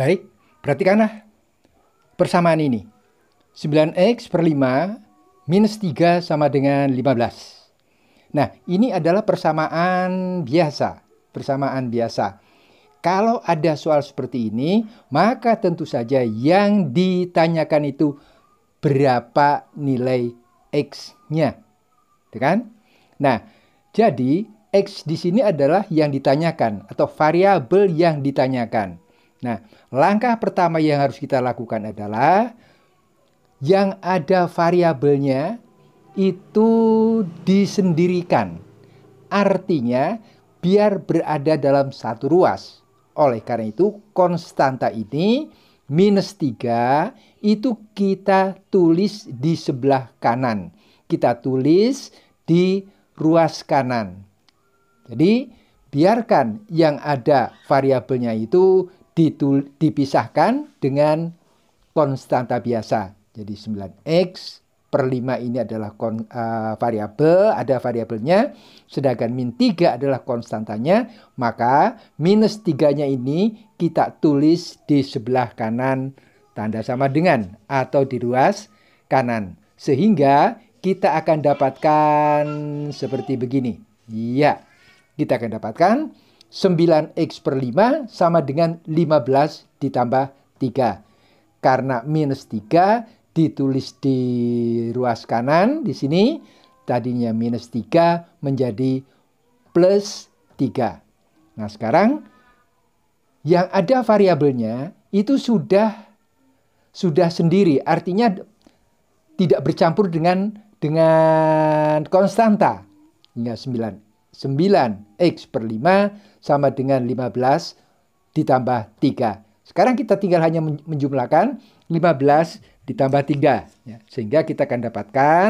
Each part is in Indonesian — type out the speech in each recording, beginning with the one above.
Baik, perhatikanlah persamaan ini. 9x per 5 minus 3 sama dengan 15. Nah, ini adalah persamaan biasa. Persamaan biasa. Kalau ada soal seperti ini, maka tentu saja yang ditanyakan itu berapa nilai X-nya. Gitu kan? Nah, jadi X di sini adalah yang ditanyakan atau variabel yang ditanyakan. Nah, langkah pertama yang harus kita lakukan adalah yang ada variabelnya itu disendirikan. Artinya, biar berada dalam satu ruas. Oleh karena itu, konstanta ini minus 3 itu kita tulis di sebelah kanan. Kita tulis di ruas kanan. Jadi, biarkan yang ada variabelnya itu ditul, dipisahkan dengan konstanta biasa. Jadi 9x per 5 ini adalah uh, variabel, ada variabelnya, sedangkan min 3 adalah konstantanya, maka minus 3-nya ini kita tulis di sebelah kanan tanda sama dengan atau di ruas kanan. Sehingga kita akan dapatkan seperti begini. Iya, kita akan dapatkan 9x per 5 sama dengan 15 ditambah 3. Karena minus 3 ditulis di ruas kanan di sini, tadinya minus 3 menjadi plus 3. Nah sekarang yang ada variabelnya itu sudah sudah sendiri, artinya tidak bercampur dengan dengan konstanta hingga 9 X per 5 sama dengan 15 ditambah 3. Sekarang kita tinggal hanya menjumlahkan 15 ditambah 3. Ya, sehingga kita akan dapatkan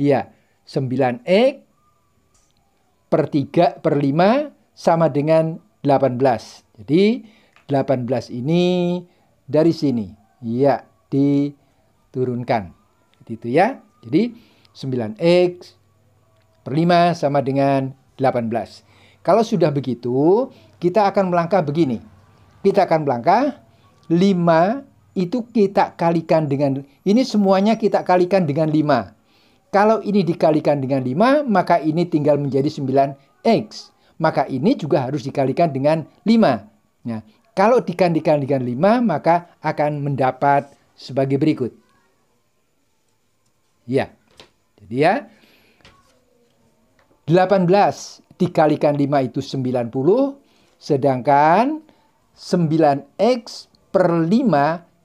ya, 9X per 3 per 5 sama dengan 18. Jadi 18 ini dari sini. Ya, diturunkan. Gitu ya. Jadi 9X Per 5 sama dengan 18. Kalau sudah begitu, kita akan melangkah begini. Kita akan melangkah 5 itu kita kalikan dengan ini semuanya kita kalikan dengan 5. Kalau ini dikalikan dengan 5, maka ini tinggal menjadi 9x. Maka ini juga harus dikalikan dengan 5. Nah, kalau dikalikan dengan 5, maka akan mendapat sebagai berikut. Ya. Jadi ya, 18 dikalikan 5 itu 90, sedangkan 9x per 5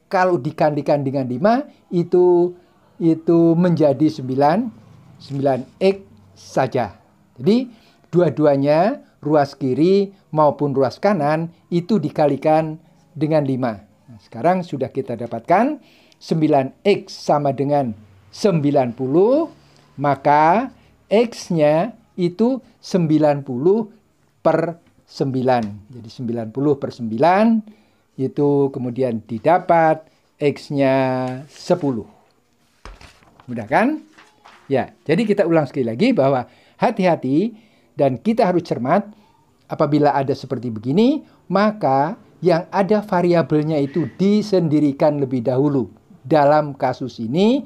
kalau dikalikan dengan 5 itu itu menjadi 9 9x saja. Jadi dua-duanya ruas kiri maupun ruas kanan itu dikalikan dengan 5. Nah, sekarang sudah kita dapatkan 9x sama dengan 90 maka x-nya itu 90 per 9. Jadi 90 per 9 itu kemudian didapat X-nya 10. Mudah kan? Ya, jadi kita ulang sekali lagi bahwa hati-hati dan kita harus cermat apabila ada seperti begini, maka yang ada variabelnya itu disendirikan lebih dahulu. Dalam kasus ini,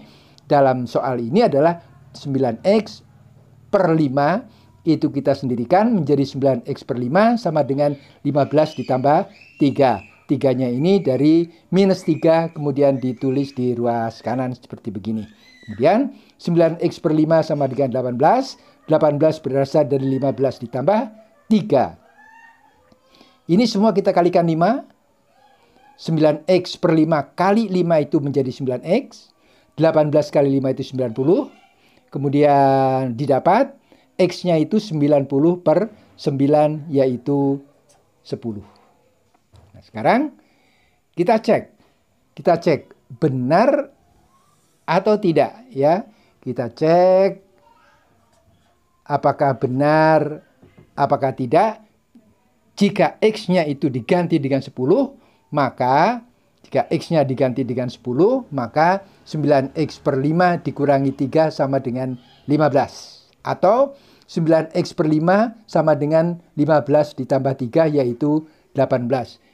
dalam soal ini adalah 9X per 5 itu kita sendirikan menjadi 9x per 5 sama dengan 15 ditambah 3. Tiganya ini dari minus 3 kemudian ditulis di ruas kanan seperti begini. Kemudian 9x per 5 sama dengan 18. 18 berasal dari 15 ditambah 3. Ini semua kita kalikan 5. 9x per 5 kali 5 itu menjadi 9x. 18 kali 5 itu 90. 90. Kemudian didapat X-nya itu 90 per 9 yaitu 10. Nah, sekarang kita cek. Kita cek benar atau tidak ya. Kita cek apakah benar, apakah tidak. Jika X-nya itu diganti dengan 10, maka jika X-nya diganti dengan 10, maka 9X per 5 dikurangi 3 sama dengan 15. Atau 9X per 5 sama dengan 15 ditambah 3 yaitu 18.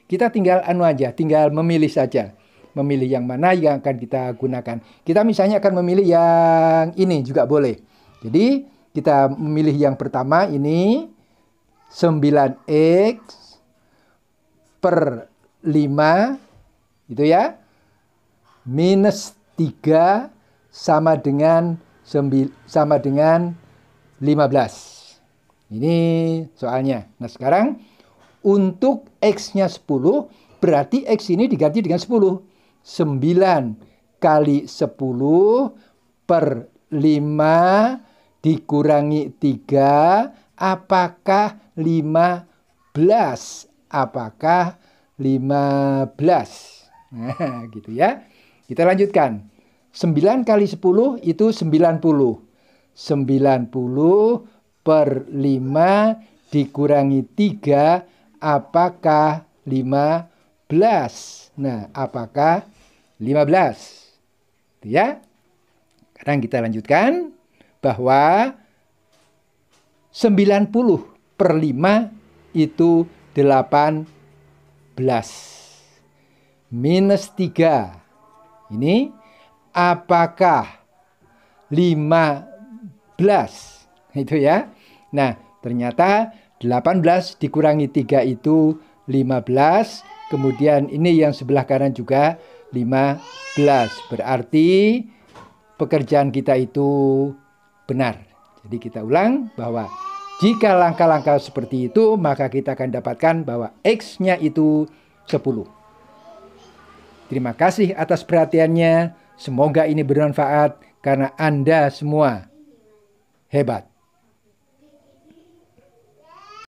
Kita tinggal anu aja, tinggal memilih saja. Memilih yang mana yang akan kita gunakan. Kita misalnya akan memilih yang ini juga boleh. Jadi kita memilih yang pertama ini 9X per 5 itu ya. Minus 3 sama dengan sama dengan 15. Ini soalnya. Nah sekarang untuk X-nya 10 berarti X ini diganti dengan 10. 9 kali 10 per 5 dikurangi 3 apakah 15? Apakah 15? gitu ya. Kita lanjutkan. 9 kali 10 itu 90. 90 per 5 dikurangi 3 apakah 15? Nah, apakah 15? Gitu ya. Sekarang kita lanjutkan bahwa 90 per 5 itu 18 minus 3. Ini apakah 15 itu ya. Nah, ternyata 18 dikurangi 3 itu 15. Kemudian ini yang sebelah kanan juga 15. Berarti pekerjaan kita itu benar. Jadi kita ulang bahwa jika langkah-langkah seperti itu maka kita akan dapatkan bahwa X-nya itu 10. Terima kasih atas perhatiannya. Semoga ini bermanfaat karena Anda semua hebat.